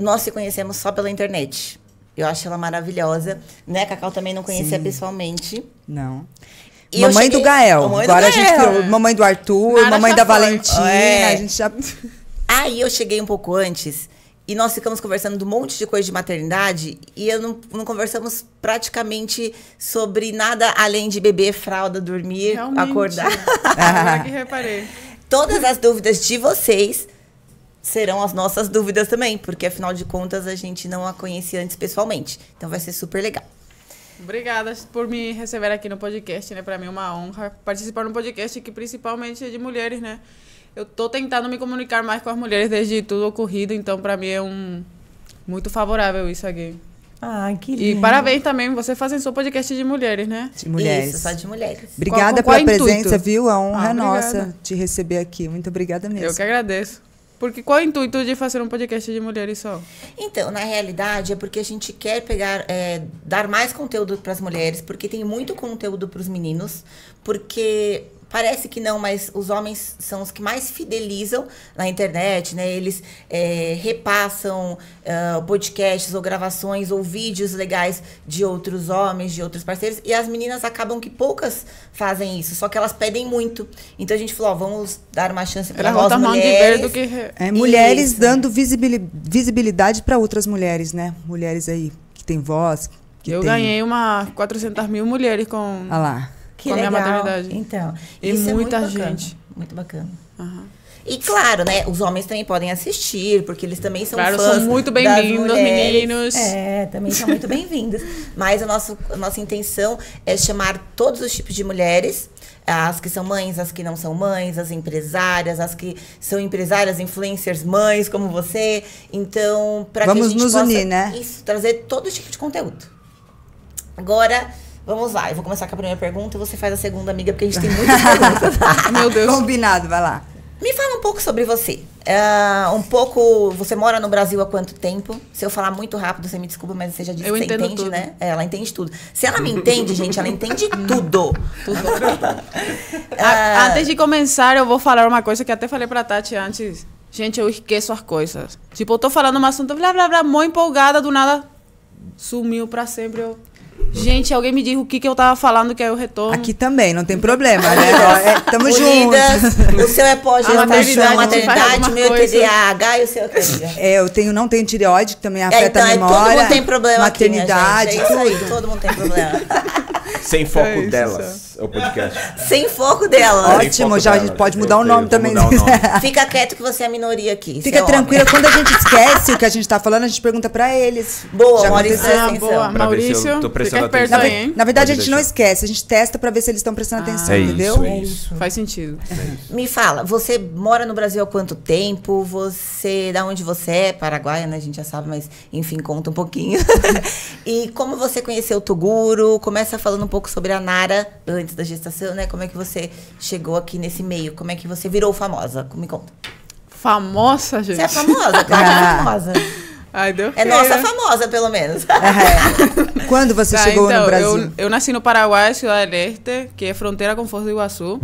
nós se conhecemos só pela internet. Eu acho ela maravilhosa. Né, a Cacau também não conhecia Sim. pessoalmente. Não. E mamãe cheguei... do Gael. Mamãe Agora do Gael. a gente. Mamãe do Arthur, Nara mamãe tá da Valentina. É. A gente já. Aí eu cheguei um pouco antes e nós ficamos conversando de um monte de coisa de maternidade e eu não, não conversamos praticamente sobre nada além de beber, fralda, dormir, Realmente. acordar. Ah. que reparei. Todas as dúvidas de vocês serão as nossas dúvidas também, porque afinal de contas a gente não a conhecia antes pessoalmente. Então vai ser super legal. Obrigada por me receber aqui no podcast, né? Para mim é uma honra participar no podcast que principalmente é de mulheres, né? Eu tô tentando me comunicar mais com as mulheres desde tudo ocorrido, então para mim é um muito favorável isso aqui. Ah, que lindo. E parabéns também, você fazem seu podcast de mulheres, né? De mulheres. Isso, só de mulheres. Obrigada qual, qual, qual pela intuito? presença, viu? A honra é ah, é nossa te receber aqui. Muito obrigada mesmo. Eu que agradeço. Porque qual é o intuito de fazer um podcast de mulheres só? Então, na realidade, é porque a gente quer pegar, é, dar mais conteúdo para as mulheres, porque tem muito conteúdo para os meninos, porque Parece que não, mas os homens são os que mais fidelizam na internet, né? Eles é, repassam uh, podcasts ou gravações ou vídeos legais de outros homens, de outros parceiros. E as meninas acabam que poucas fazem isso, só que elas pedem muito. Então a gente falou, ó, vamos dar uma chance para nós mulheres. Do que... É, mulheres isso. dando visibilidade para outras mulheres, né? Mulheres aí que têm voz. Que eu tem... ganhei uma 400 mil mulheres com... Ah lá que com legal. a minha maternidade. Então, e isso muita é muito bacana, gente. Muito bacana. Uhum. E claro, né? Os homens também podem assistir, porque eles também são claro, fãs. São muito bem-vindos, meninos. É, também são muito bem-vindos. Mas a nossa, a nossa intenção é chamar todos os tipos de mulheres as que são mães, as que não são mães, as empresárias, as que são empresárias, influencers, mães como você. Então, para que a gente nos possa unir, né? isso, trazer todo tipo de conteúdo. Agora, Vamos lá, eu vou começar com a primeira pergunta e você faz a segunda, amiga, porque a gente tem muitas perguntas. Meu Deus. Combinado, vai lá. Me fala um pouco sobre você. Uh, um pouco, você mora no Brasil há quanto tempo? Se eu falar muito rápido, você me desculpa, mas você já disse, eu você entende, tudo. né? É, ela entende tudo. Se ela me entende, gente, ela entende tudo. tudo. uh, antes de começar, eu vou falar uma coisa que até falei pra Tati antes. Gente, eu esqueço as coisas. Tipo, eu tô falando um assunto, blá, blá, blá, mó empolgada, do nada, sumiu pra sempre. Eu... Gente, alguém me disse o que, que eu tava falando que aí eu retorno. Aqui também, não tem problema, né? É, tamo juntos. O seu é pós-gestação, maternidade, meu é TDAH e o seu é, Eu tenho, não tenho tireoide, que também é, afeta então é, então, a memória. É todo mundo tem problema maternidade, aqui, Todo mundo tem problema. Sem foco é delas. É o podcast. Sem foco delas. Ótimo, foco já a gente pode mudar o nome também. o nome. Fica quieto que você é a minoria aqui. Fica é tranquila, quando a gente esquece o que a gente tá falando, a gente pergunta pra eles. Boa, Maurício. Ah, boa, Maurício. Tô prestando atenção. Na, na verdade, pode a gente deixar. não esquece, a gente testa pra ver se eles estão prestando ah, atenção, é entendeu? É é isso, é isso. Faz sentido. É Me fala, você mora no Brasil há quanto tempo? Você, da onde você é? Paraguaia, né? A gente já sabe, mas enfim, conta um pouquinho. e como você conheceu o Toguro? Começa falando falando um pouco sobre a Nara antes da gestação, né? Como é que você chegou aqui nesse meio? Como é que você virou famosa? Me conta. Famosa, gente? Você é famosa, que é famosa. Ai, deu é nossa famosa, pelo menos. É. Quando você tá, chegou então, no Brasil? Eu, eu nasci no Paraguai, Cidade Leste, que é fronteira com Foz do Iguaçu.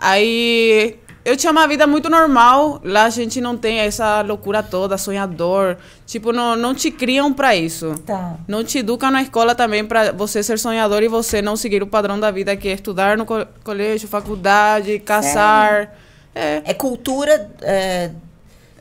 Aí eu tinha uma vida muito normal. Lá a gente não tem essa loucura toda, sonhador. Tipo, não, não te criam para isso. Tá. Não te educam na escola também para você ser sonhador e você não seguir o padrão da vida, que é estudar no co colégio, faculdade, caçar. É. É cultura. É,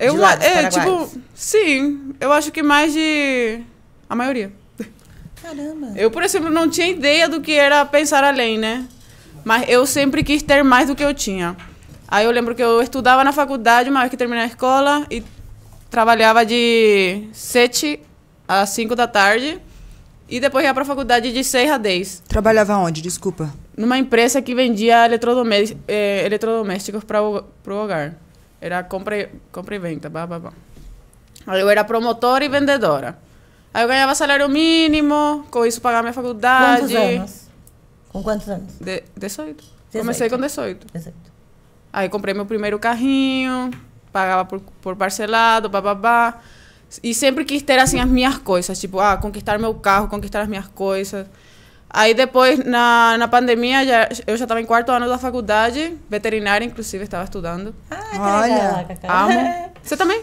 eu, é, tipo, sim. Eu acho que mais de. A maioria. Caramba. Eu, por exemplo, não tinha ideia do que era pensar além, né? Mas eu sempre quis ter mais do que eu tinha. Aí eu lembro que eu estudava na faculdade, uma vez que terminei a escola, e trabalhava de 7 às 5 da tarde. E depois ia para a faculdade de 6 a 10. Trabalhava onde? Desculpa. Numa empresa que vendia eletrodomésticos, eh, eletrodomésticos para o hogar. Era compra, compra e venda, blá, blá, blá. Aí eu era promotora e vendedora. Aí eu ganhava salário mínimo, com isso pagava minha faculdade. Quantos anos? Com quantos anos? De, 18. 18. Comecei com 18. 18. Aí comprei meu primeiro carrinho, pagava por, por parcelado, bababá. E sempre quis ter, assim, as minhas coisas. Tipo, ah, conquistar meu carro, conquistar as minhas coisas. Aí depois, na, na pandemia, já, eu já estava em quarto ano da faculdade, veterinária, inclusive, estava estudando. Ah, que Olha. legal. Amo. Você também?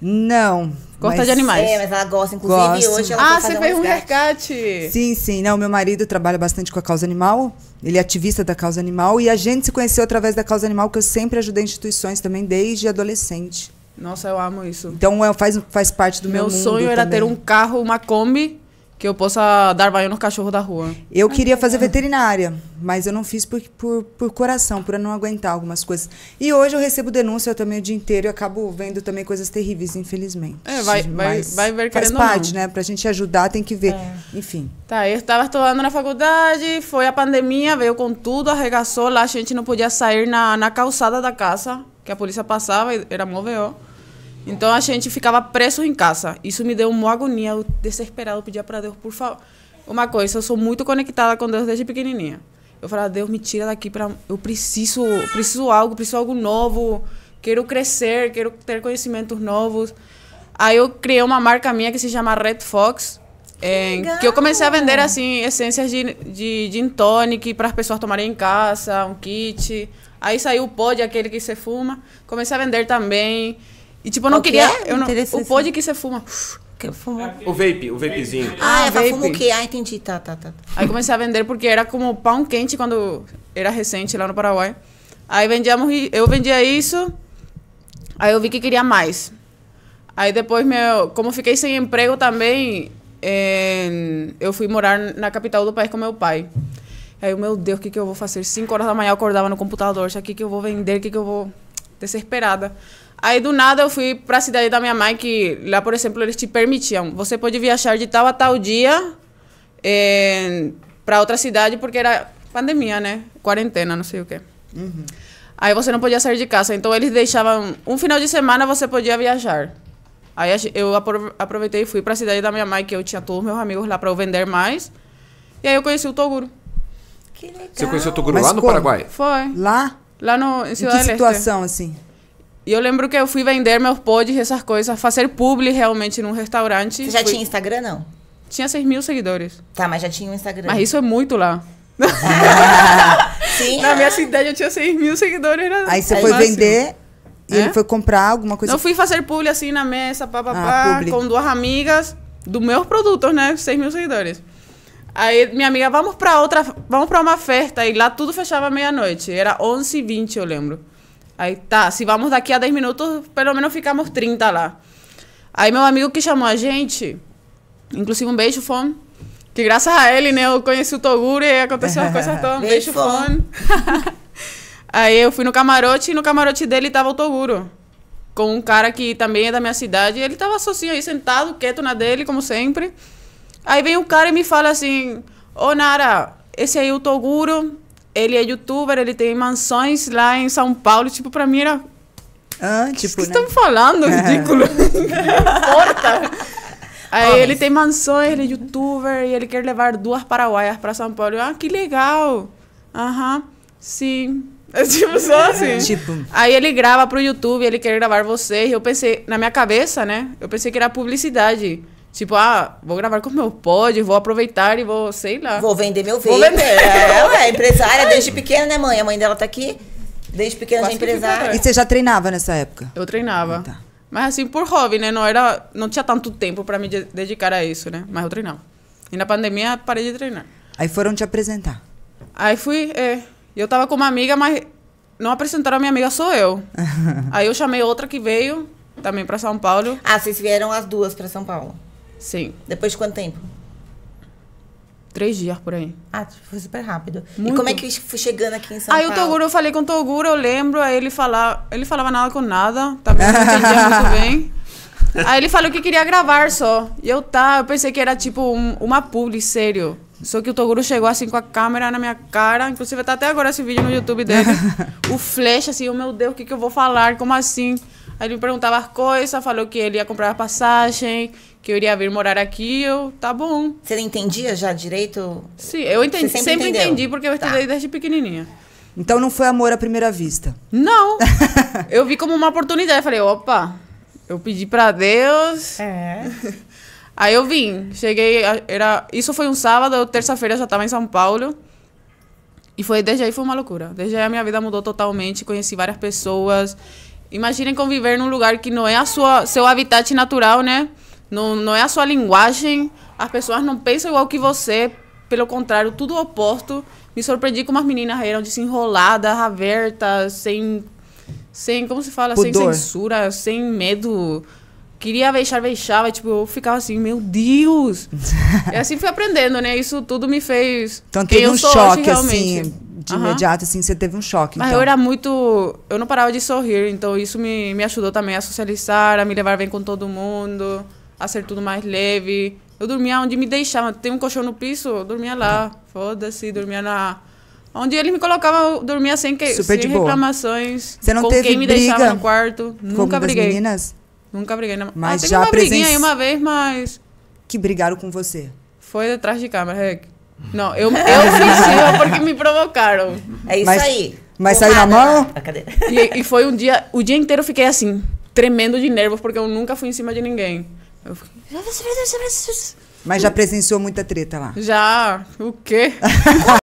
Não gosta mas, de animais. É, mas ela gosta, inclusive, gosta. hoje ela Ah, você fez um haircut. Sim, sim. Não, meu marido trabalha bastante com a causa animal. Ele é ativista da causa animal e a gente se conheceu através da causa animal, que eu sempre ajudei instituições também desde adolescente. Nossa, eu amo isso. Então é, faz, faz parte do meu, meu mundo. Meu sonho era também. ter um carro, uma Kombi que eu possa dar banho nos cachorros da rua. Eu queria fazer veterinária, mas eu não fiz por, por, por coração, por não aguentar algumas coisas. E hoje eu recebo denúncia também o dia inteiro e acabo vendo também coisas terríveis, infelizmente. É, vai, vai, vai ver que faz parte, não. né? Pra gente ajudar tem que ver. É. Enfim. Tá, eu estava estudando na faculdade, foi a pandemia, veio com tudo, arregaçou lá, a gente não podia sair na, na calçada da casa, que a polícia passava, era móvel. Então a gente ficava preso em casa. Isso me deu uma agonia, eu desesperado, eu pedia para Deus, por favor. Uma coisa, eu sou muito conectada com Deus desde pequenininha. Eu falava, Deus, me tira daqui para eu preciso, preciso algo, preciso algo novo. Quero crescer, quero ter conhecimentos novos. Aí eu criei uma marca minha que se chama Red Fox. que, eh, que eu comecei a vender assim essências de, de gin tonic para as pessoas tomarem em casa, um kit. Aí saiu o pod, aquele que você fuma. Comecei a vender também. E tipo, eu não queria. É? Eu não, o pod que você fuma. Que é O vape, o vapezinho. É. Ah, ah ela é o quê? Ah, entendi. Tá, tá, tá. Aí comecei a vender porque era como pão quente quando era recente lá no Paraguai. Aí vendíamos, eu vendia isso. Aí eu vi que queria mais. Aí depois, meu, como fiquei sem emprego também, eh, eu fui morar na capital do país com meu pai. Aí eu, meu Deus, o que, que eu vou fazer? 5 horas da manhã eu acordava no computador, o que, que eu vou vender, o que, que eu vou... Desesperada. Aí do nada eu fui para a cidade da minha mãe, que lá, por exemplo, eles te permitiam. Você pode viajar de tal a tal dia é, eh, para outra cidade, porque era pandemia, né? Quarentena, não sei o quê. Uhum. Aí você não podia sair de casa. Então eles deixavam. Um final de semana você podia viajar. Aí eu aproveitei e fui para a cidade da minha mãe, que eu tinha todos meus amigos lá para eu vender mais. E aí eu conheci o Toguro. Que legal. Você conheceu o Toguro Mas lá no como? Paraguai? Foi. Lá? Lá no, em Cidade em que situação, Leste. assim? E eu lembro que eu fui vender meus pods, essas coisas, fazer publi realmente num restaurante. Você já fui... tinha Instagram, não? Tinha 6 mil seguidores. Tá, mas já tinha um Instagram. Mas isso é muito lá. sim. Na minha cidade eu tinha 6 mil seguidores. Era... Né? Aí você é foi máximo. vender e é? ele foi comprar alguma coisa? Eu fui fazer publi assim na mesa, papapá, ah, com duas amigas dos meus produtos, né? 6 mil seguidores. Aí minha amiga, vamos pra outra, vamos pra uma festa. E lá tudo fechava meia-noite. Era 11h20, eu lembro. Aí tá, se vamos daqui a 10 minutos, pelo menos ficamos 30 lá. Aí meu amigo que chamou a gente, inclusive um beijo, Fon. Que graças a ele, né, eu conheci o Toguro e aconteceu as coisas todas. Um beijo, Fon. Aí eu fui no camarote e no camarote dele tava o Toguro. Com um cara que também é da minha cidade. Ele tava sozinho aí, sentado, quieto na dele, como sempre. Aí vem um cara e me fala assim: Ô Nara, esse aí é o Toguro, ele é youtuber, ele tem mansões lá em São Paulo. Tipo, pra mim era. Ah, tipo, o que tipo, né? estão falando? Ridículo. Não importa. Aí ele tem mansões, ele é youtuber e ele quer levar duas paraguaias pra São Paulo. Ah, que legal. Aham, uhum, sim. É tipo, só assim. Tipo. Aí ele grava pro YouTube, ele quer gravar vocês. Eu pensei, na minha cabeça, né? Eu pensei que era publicidade. Tipo, ah, vou gravar com meu pódio, vou aproveitar e vou, sei lá. Vou vender meu veículo. Vou vender. Ela é empresária desde pequena, né, mãe? A mãe dela tá aqui. Desde pequena Quase já é empresária. E você já treinava nessa época? Eu treinava. Ah, tá. Mas assim, por hobby, né? Não, era, não tinha tanto tempo pra me dedicar a isso, né? Mas eu treinava. E na pandemia parei de treinar. Aí foram te apresentar. Aí fui, é. Eu tava com uma amiga, mas não apresentaram a minha amiga, sou eu. Aí eu chamei outra que veio também pra São Paulo. Ah, vocês vieram as duas pra São Paulo? Sim. Depois de quanto tempo? Três dias por aí. Ah, foi super rápido. Muito. E como é que foi chegando aqui em São aí Paulo? Aí o Toguro, eu falei com o Toguro, eu lembro, aí ele falava, ele falava nada com nada, também tá muito bem. Aí ele falou que queria gravar só. E eu tá, eu pensei que era tipo um, uma publi, sério. Só que o Toguro chegou assim com a câmera na minha cara, inclusive tá até agora esse vídeo no YouTube dele. o flash, assim, oh, meu Deus, o que, que eu vou falar? Como assim? Ele me perguntava as coisas, falou que ele ia comprar a passagem, que eu iria vir morar aqui, eu, tá bom. Você não entendia já direito? Sim, eu entendi, Você sempre, sempre entendi, porque eu tá. estudei tá. desde pequenininha. Então não foi amor à primeira vista? Não. eu vi como uma oportunidade, eu falei, opa, eu pedi para Deus. É. Aí eu vim, cheguei, era, isso foi um sábado, terça-feira eu já estava em São Paulo. E foi desde aí foi uma loucura. Desde aí a minha vida mudou totalmente, conheci várias pessoas Imaginem conviver num lugar que não é a sua, seu habitat natural, né? Não, não é a sua linguagem. As pessoas não pensam igual que você. Pelo contrário, tudo oposto. Me surpreendi como as meninas eram desenroladas, abertas, sem. Sem, como se fala? Pudor. Sem censura, sem medo queria beijar, beijava, tipo, eu ficava assim, meu Deus! e assim fui aprendendo, né? Isso tudo me fez. Tanto teve um choque, hoje, assim de uhum. imediato, assim, você teve um choque. Mas ah, então. eu era muito. Eu não parava de sorrir, então isso me, me ajudou também a socializar, a me levar bem com todo mundo, a ser tudo mais leve. Eu dormia onde me deixavam. Tem um colchão no piso, eu dormia lá. Foda-se, dormia na. Onde eles me colocavam, eu dormia sem, que, Super sem reclamações. Você não com teve quem me deixava no quarto. Nunca briguei. meninas? Nunca briguei. Na... Mas ah, já uma presenci... briguinha aí uma vez, mas. Que brigaram com você? Foi detrás de câmera, Rec. Não, eu, eu fiz é porque me provocaram. É isso mas, aí. Mas saiu na mão? E, e, foi um dia, o dia inteiro eu fiquei assim, tremendo de nervos, porque eu nunca fui em cima de ninguém. Eu fiquei... Mas já presenciou muita treta lá? Já. O quê?